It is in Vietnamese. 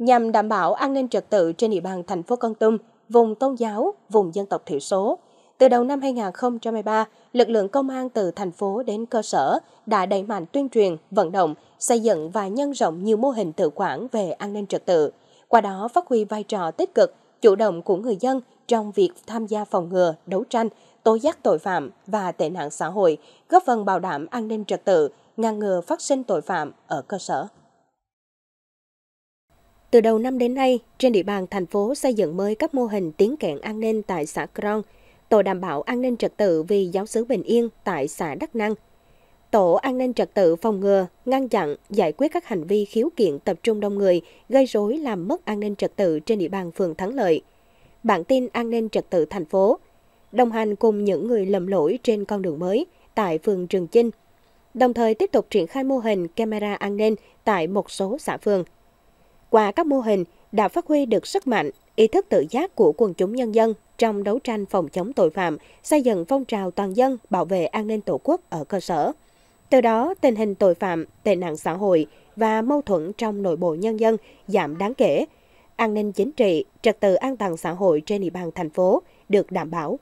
nhằm đảm bảo an ninh trật tự trên địa bàn thành phố Con Tum, vùng tôn giáo, vùng dân tộc thiểu số. Từ đầu năm 2023, lực lượng công an từ thành phố đến cơ sở đã đẩy mạnh tuyên truyền, vận động, xây dựng và nhân rộng nhiều mô hình tự quản về an ninh trật tự. Qua đó phát huy vai trò tích cực, chủ động của người dân trong việc tham gia phòng ngừa, đấu tranh, tố giác tội phạm và tệ nạn xã hội, góp phần bảo đảm an ninh trật tự, ngăn ngừa phát sinh tội phạm ở cơ sở. Từ đầu năm đến nay, trên địa bàn thành phố xây dựng mới các mô hình tiến kẹn an ninh tại xã Cron, tổ đảm bảo an ninh trật tự vì giáo sứ Bình Yên tại xã Đắc Năng. Tổ an ninh trật tự phòng ngừa, ngăn chặn, giải quyết các hành vi khiếu kiện tập trung đông người, gây rối làm mất an ninh trật tự trên địa bàn phường Thắng Lợi. Bản tin an ninh trật tự thành phố, đồng hành cùng những người lầm lỗi trên con đường mới tại phường Trường Chinh, đồng thời tiếp tục triển khai mô hình camera an ninh tại một số xã phường. Qua các mô hình đã phát huy được sức mạnh, ý thức tự giác của quần chúng nhân dân trong đấu tranh phòng chống tội phạm, xây dựng phong trào toàn dân bảo vệ an ninh tổ quốc ở cơ sở. Từ đó, tình hình tội phạm, tệ nạn xã hội và mâu thuẫn trong nội bộ nhân dân giảm đáng kể. An ninh chính trị, trật tự an toàn xã hội trên địa bàn thành phố được đảm bảo.